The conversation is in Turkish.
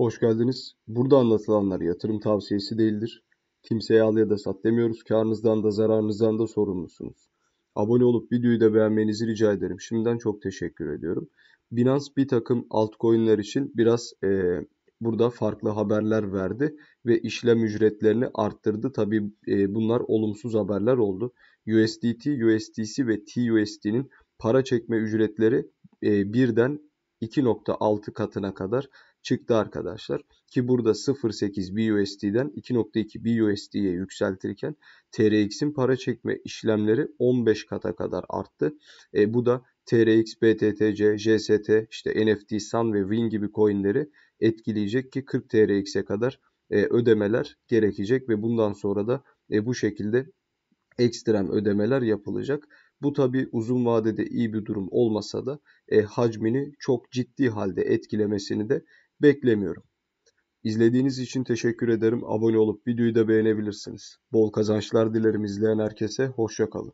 Hoş geldiniz. Burada anlatılanlar yatırım tavsiyesi değildir. Kimseye al ya da sat demiyoruz. Karnınızdan da zararınızdan da sorumlusunuz. Abone olup videoyu da beğenmenizi rica ederim. Şimdiden çok teşekkür ediyorum. Binance bir takım altcoin'ler için biraz e, burada farklı haberler verdi ve işlem ücretlerini arttırdı. Tabii e, bunlar olumsuz haberler oldu. USDT, USDC ve TUSD'nin para çekme ücretleri e, birden 2.6 katına kadar çıktı arkadaşlar. Ki burada 0.8 BUSD'den 2.2 BUSD'ye yükseltirken TRX'in para çekme işlemleri 15 kata kadar arttı. E, bu da TRX, BTTC, JST, işte NFT, Sun ve Win gibi coinleri etkileyecek ki 40 TRX'e kadar e, ödemeler gerekecek ve bundan sonra da e, bu şekilde ekstrem ödemeler yapılacak. Bu tabi uzun vadede iyi bir durum olmasa da e, hacmini çok ciddi halde etkilemesini de beklemiyorum. İzlediğiniz için teşekkür ederim. Abone olup videoyu da beğenebilirsiniz. Bol kazançlar dilerim izleyen herkese. Hoşçakalın.